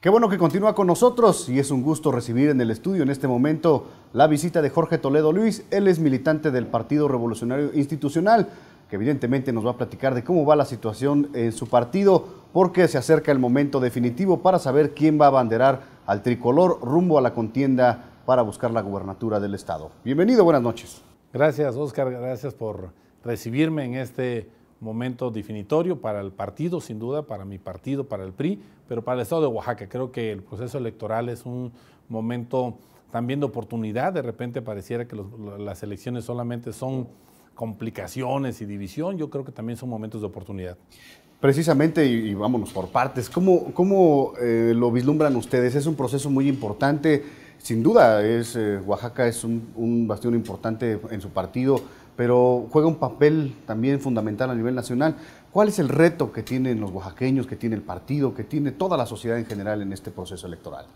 Qué bueno que continúa con nosotros y es un gusto recibir en el estudio en este momento la visita de Jorge Toledo Luis. Él es militante del Partido Revolucionario Institucional, que evidentemente nos va a platicar de cómo va la situación en su partido, porque se acerca el momento definitivo para saber quién va a abanderar al tricolor rumbo a la contienda para buscar la gubernatura del Estado. Bienvenido, buenas noches. Gracias, Oscar, gracias por recibirme en este momento definitorio para el partido, sin duda, para mi partido, para el PRI, pero para el Estado de Oaxaca. Creo que el proceso electoral es un momento también de oportunidad. De repente pareciera que las elecciones solamente son complicaciones y división. Yo creo que también son momentos de oportunidad. Precisamente, y, vámonos por partes, ¿cómo, cómo eh, lo vislumbran ustedes? Es un proceso muy importante sin duda es eh, Oaxaca es un, bastión importante en su partido, pero juega un papel también fundamental a nivel nacional. ¿Cuál es el reto que tienen los oaxaqueños, que tiene el partido, que tiene toda la sociedad en general en este proceso electoral?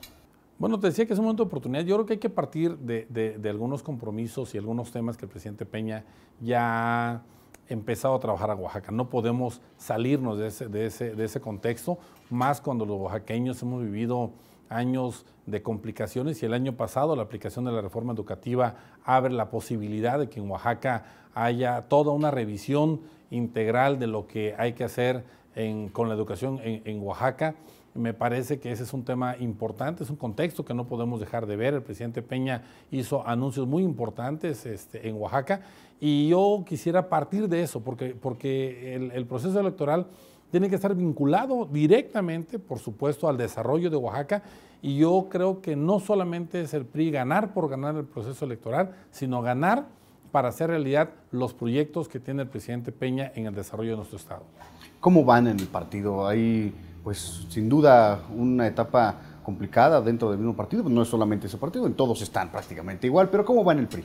Bueno, te decía que es un momento de oportunidad. Yo creo que hay que partir de, algunos compromisos y algunos temas que el presidente Peña ya ha empezado a trabajar a Oaxaca. No podemos salirnos de ese, de ese, ese contexto, más cuando los oaxaqueños hemos vivido años de complicaciones y el año pasado la aplicación de la reforma educativa abre la posibilidad de que en Oaxaca haya toda una revisión integral de lo que hay que hacer con la educación en, Oaxaca. Me parece que ese es un tema importante, es un contexto que no podemos dejar de ver. El presidente Peña hizo anuncios muy importantes este, en Oaxaca y yo quisiera partir de eso, porque, porque el proceso electoral tiene que estar vinculado directamente, por supuesto, al desarrollo de Oaxaca. Y yo creo que no solamente es el PRI ganar por ganar el proceso electoral, sino ganar para hacer realidad los proyectos que tiene el presidente Peña en el desarrollo de nuestro Estado. ¿Cómo van en el partido? Hay, pues, sin duda, una etapa complicada dentro del mismo partido, no es solamente ese partido, en todos están prácticamente igual, pero ¿cómo va en el PRI?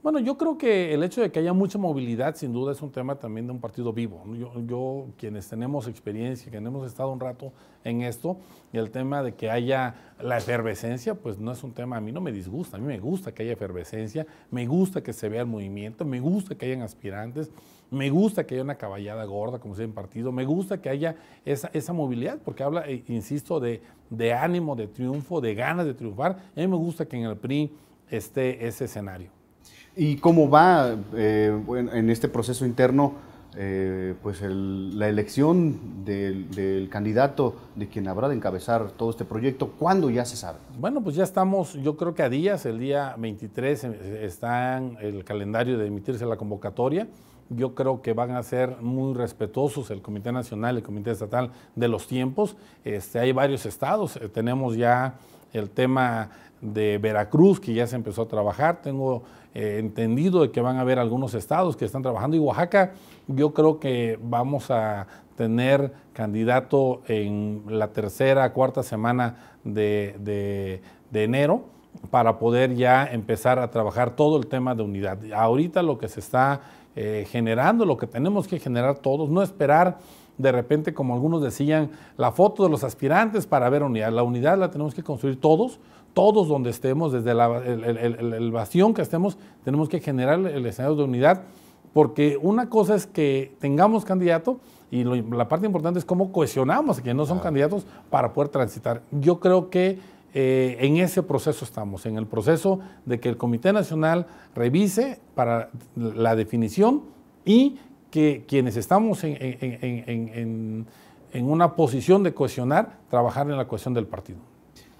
Bueno, yo creo que el hecho de que haya mucha movilidad, sin duda, es un tema también de un partido vivo. Yo, quienes tenemos experiencia, quienes hemos estado un rato en esto, y el tema de que haya la efervescencia, pues no es un tema, a mí no me disgusta, a mí me gusta que haya efervescencia, me gusta que se vea el movimiento, me gusta que hayan aspirantes, me gusta que haya una caballada gorda, como se en partido, me gusta que haya esa, esa movilidad, porque habla, eh, insisto, de, de ánimo, de triunfo, de ganas de triunfar. A mí me gusta que en el PRI esté ese escenario. ¿Y cómo va eh, en este proceso interno eh, pues la elección del, candidato de quien habrá de encabezar todo este proyecto? ¿Cuándo ya se sabe? Bueno, pues ya estamos, yo creo que a días, el día 23 eh, está el calendario de emitirse la convocatoria. Yo creo que van a ser muy respetuosos el Comité Nacional, el Comité Estatal de los tiempos. Este, hay varios estados, tenemos ya el tema de Veracruz, que ya se empezó a trabajar. Tengo eh, entendido de que van a haber algunos estados que están trabajando. Y Oaxaca, yo creo que vamos a tener candidato en la tercera, cuarta semana de, enero para poder ya empezar a trabajar todo el tema de unidad. Ahorita lo que se está eh, generando, lo que tenemos que generar todos, no esperar de repente, como algunos decían, la foto de los aspirantes para ver unidad. La unidad la tenemos que construir todos todos donde estemos, desde el, bastión que estemos, tenemos que generar el escenario de unidad, porque una cosa es que tengamos candidato y la parte importante es cómo cohesionamos a quienes no son candidatos para poder transitar. Yo creo que eh, en ese proceso estamos, en el proceso de que el Comité Nacional revise para la definición y que quienes estamos en, una posición de cohesionar, trabajar en la cohesión del partido.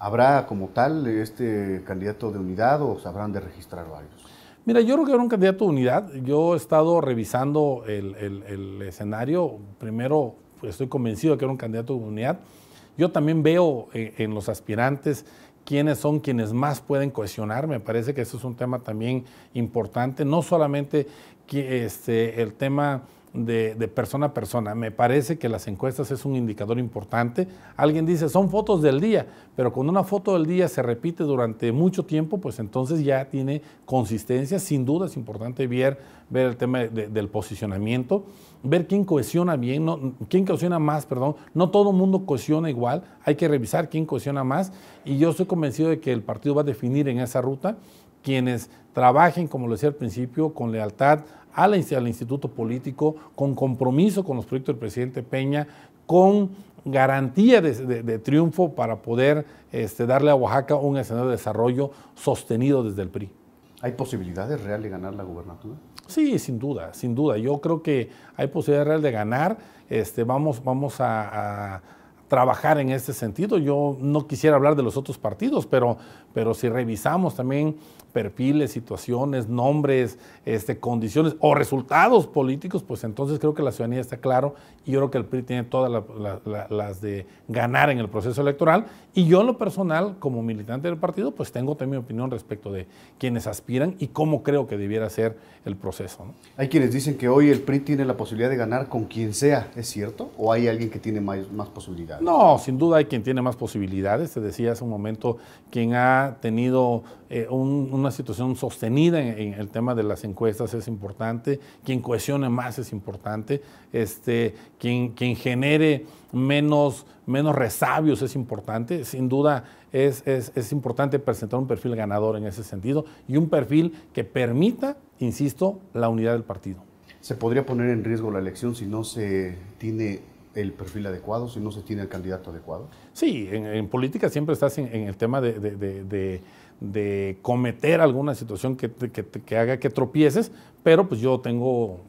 ¿Habrá como tal este candidato de unidad o habrán de registrar varios? Mira, yo creo que era un candidato de unidad. Yo he estado revisando el, escenario. Primero, estoy convencido de que era un candidato de unidad. Yo también veo eh, en los aspirantes quiénes son quienes más pueden cohesionar. Me parece que eso es un tema también importante. No solamente este, el tema de, persona a persona. Me parece que las encuestas es un indicador importante. Alguien dice, son fotos del día, pero cuando una foto del día se repite durante mucho tiempo, pues entonces ya tiene consistencia. Sin duda es importante ver, ver el tema del posicionamiento, ver quién cohesiona bien, quién cohesiona más, perdón. No todo el mundo cohesiona igual, hay que revisar quién cohesiona más y yo estoy convencido de que el partido va a definir en esa ruta quienes trabajen, como lo decía al principio, con lealtad al, instituto político, con compromiso con los proyectos del presidente Peña, con garantía de, triunfo para poder este, darle a Oaxaca un escenario de desarrollo sostenido desde el PRI. ¿Hay posibilidades reales de ganar la gubernatura? Sí, sin duda, sin duda. Yo creo que hay posibilidades reales de ganar. Este, vamos, vamos a, trabajar en este sentido. Yo no quisiera hablar de los otros partidos, pero, pero si revisamos también perfiles, situaciones, nombres, este, condiciones o resultados políticos, pues entonces creo que la ciudadanía está claro y yo creo que el PRI tiene todas las de ganar en el proceso electoral. Y yo en lo personal, como militante del partido, pues tengo también mi opinión respecto de quienes aspiran y cómo creo que debiera ser el proceso. Hay quienes dicen que hoy el PRI tiene la posibilidad de ganar con quien sea, ¿es cierto? ¿O hay alguien que tiene más, posibilidades? No, sin duda hay quien tiene más posibilidades. Te decía hace un momento, quien ha tenido eh, un una situación sostenida en, el tema de las encuestas es importante, quien cohesione más es importante, este, quien, quien genere menos, menos resabios es importante, sin duda es, es, importante presentar un perfil ganador en ese sentido y un perfil que permita, insisto, la unidad del partido. ¿Se podría poner en riesgo la elección si no se tiene el perfil adecuado, si no se tiene el candidato adecuado? Sí, en, política siempre estás en, el tema de, de cometer alguna situación que, haga que tropieces, pero pues yo tengo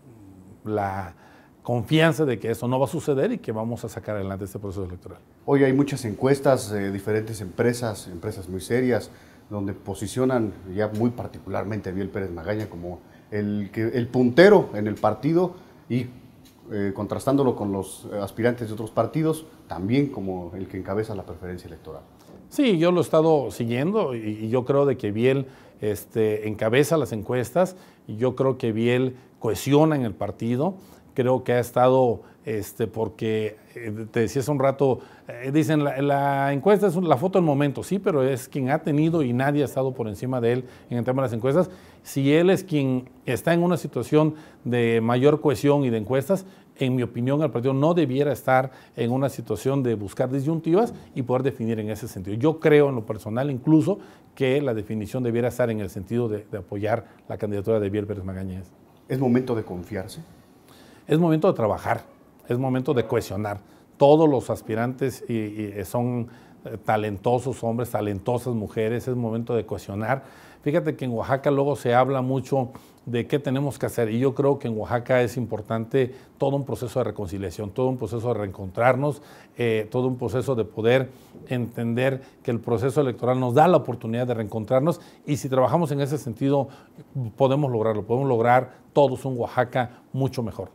la confianza de que eso no va a suceder y que vamos a sacar adelante este proceso electoral. Hoy hay muchas encuestas, eh, diferentes empresas, empresas muy serias, donde posicionan ya muy particularmente a Biel Pérez Magaña como el, el puntero en el partido y eh, contrastándolo con los aspirantes de otros partidos, también como el que encabeza la preferencia electoral. Sí, yo lo he estado siguiendo y, yo creo de que Biel este, encabeza las encuestas y yo creo que Biel cohesiona en el partido creo que ha estado, este, porque eh, te decía hace un rato, eh, dicen, la, encuesta es la foto del momento, sí, pero es quien ha tenido y nadie ha estado por encima de él en el tema de las encuestas. Si él es quien está en una situación de mayor cohesión y de encuestas, en mi opinión, el partido no debiera estar en una situación de buscar disyuntivas y poder definir en ese sentido. Yo creo en lo personal incluso que la definición debiera estar en el sentido de, de apoyar la candidatura de Biel Pérez Magañez. ¿Es momento de confiarse? es momento de trabajar, es momento de cohesionar. Todos los aspirantes y, eh, son eh, talentosos hombres, talentosas mujeres, es momento de cohesionar. Fíjate que en Oaxaca luego se habla mucho de qué tenemos que hacer y yo creo que en Oaxaca es importante todo un proceso de reconciliación, todo un proceso de reencontrarnos, eh, todo un proceso de poder entender que el proceso electoral nos da la oportunidad de reencontrarnos y si trabajamos en ese sentido podemos lograrlo, podemos lograr todos un Oaxaca mucho mejor.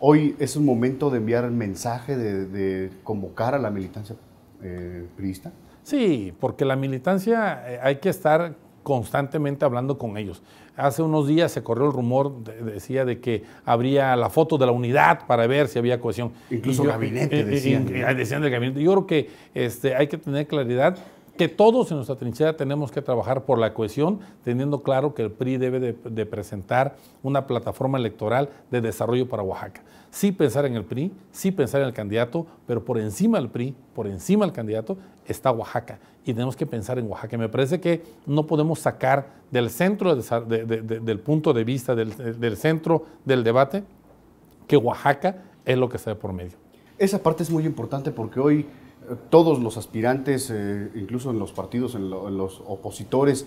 Hoy es un momento de enviar el mensaje, de, convocar a la militancia eh, priista. Sí, porque la militancia eh, hay que estar constantemente hablando con ellos. Hace unos días se corrió el rumor, decía, de que habría la foto de la unidad para ver si había cohesión. Incluso gabinete, decían. decían del gabinete. Yo creo que este, hay que tener claridad que todos en nuestra trinchera tenemos que trabajar por la cohesión, teniendo claro que el PRI debe de, presentar una plataforma electoral de desarrollo para Oaxaca. Sí pensar en el PRI, sí pensar en el candidato, pero por encima del PRI, por encima del candidato, está Oaxaca. Y tenemos que pensar en Oaxaca. Me parece que no podemos sacar del centro, del punto de vista, del, del centro del debate, que Oaxaca es lo que está por medio. Esa parte es muy importante porque hoy todos los aspirantes, eh, incluso en los partidos, en, los opositores,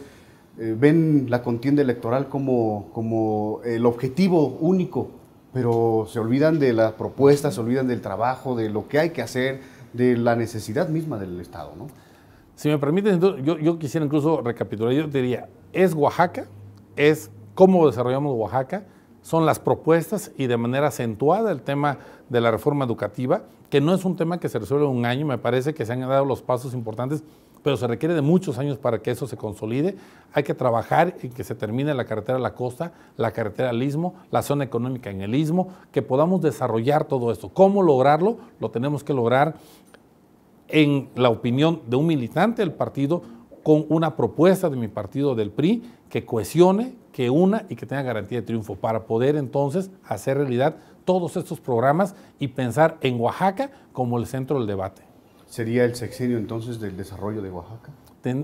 eh, ven la contienda electoral como, como el objetivo único, pero se olvidan de las propuestas, se olvidan del trabajo, de lo que hay que hacer, de la necesidad misma del Estado. ¿no? Si me permiten, yo, yo quisiera incluso recapitular, yo diría, es Oaxaca, es cómo desarrollamos Oaxaca, son las propuestas y de manera acentuada el tema de la reforma educativa, que no es un tema que se resuelve en un año, me parece que se han dado los pasos importantes, pero se requiere de muchos años para que eso se consolide. Hay que trabajar en que se termine la carretera a la costa, la carretera al istmo, la zona económica en el istmo, que podamos desarrollar todo esto. ¿Cómo lograrlo? Lo tenemos que lograr en la opinión de un militante del partido, con una propuesta de mi partido del PRI que cohesione, que una y que tenga garantía de triunfo para poder entonces hacer realidad todos estos programas y pensar en Oaxaca como el centro del debate. ¿Sería el sexenio entonces del desarrollo de Oaxaca?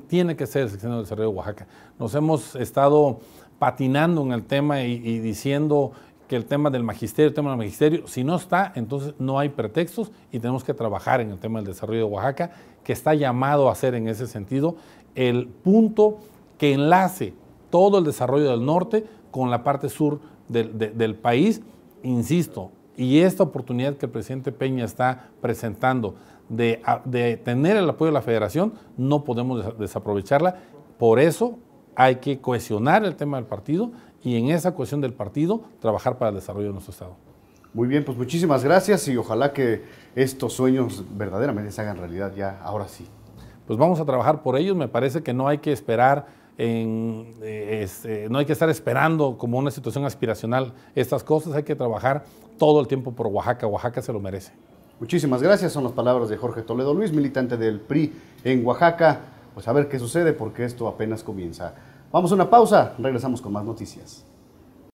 tiene que ser el sexenio del desarrollo de Oaxaca. Nos hemos estado patinando en el tema y diciendo que el tema del magisterio, el tema del magisterio, si no está, entonces no hay pretextos y tenemos que trabajar en el tema del desarrollo de Oaxaca, que está llamado a ser en ese sentido el punto que enlace todo el desarrollo del norte con la parte sur del, país, insisto, y esta oportunidad que el presidente Peña está presentando de tener el apoyo de la federación, no podemos desaprovecharla. Por eso hay que cohesionar el tema del partido y en esa cuestión del partido trabajar para el desarrollo de nuestro Estado. Muy bien, pues muchísimas gracias y ojalá que estos sueños verdaderamente se hagan realidad ya ahora sí. Pues vamos a trabajar por ellos, me parece que no hay que esperar. En, eh, eh, no hay que estar esperando como una situación aspiracional estas cosas, hay que trabajar todo el tiempo por Oaxaca, Oaxaca se lo merece. Muchísimas gracias, son las palabras de Jorge Toledo Luis, militante del PRI en Oaxaca. Pues a ver qué sucede porque esto apenas comienza. Vamos a una pausa, regresamos con más noticias.